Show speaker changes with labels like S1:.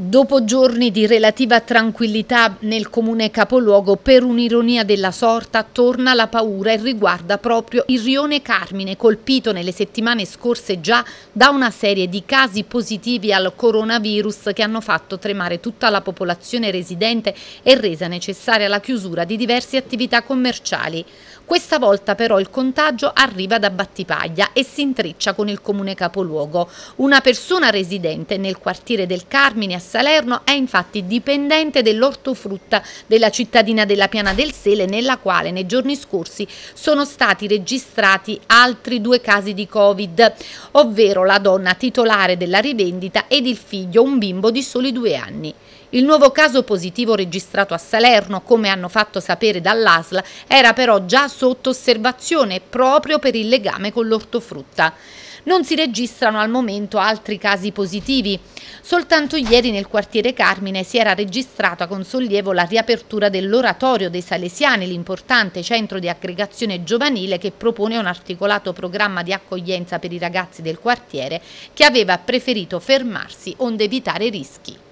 S1: Dopo giorni di relativa tranquillità nel comune capoluogo, per un'ironia della sorta, torna la paura e riguarda proprio il rione Carmine, colpito nelle settimane scorse già da una serie di casi positivi al coronavirus che hanno fatto tremare tutta la popolazione residente e resa necessaria la chiusura di diverse attività commerciali. Questa volta però il contagio arriva da Battipaglia e si intreccia con il comune capoluogo. Una persona residente nel quartiere del Carmine ha Salerno è infatti dipendente dell'ortofrutta della cittadina della Piana del Sele nella quale nei giorni scorsi sono stati registrati altri due casi di Covid, ovvero la donna titolare della rivendita ed il figlio, un bimbo di soli due anni. Il nuovo caso positivo registrato a Salerno, come hanno fatto sapere dall'ASL, era però già sotto osservazione proprio per il legame con l'ortofrutta. Non si registrano al momento altri casi positivi. Soltanto ieri nel quartiere Carmine si era registrata con sollievo la riapertura dell'oratorio dei Salesiani, l'importante centro di aggregazione giovanile che propone un articolato programma di accoglienza per i ragazzi del quartiere che aveva preferito fermarsi onde evitare rischi.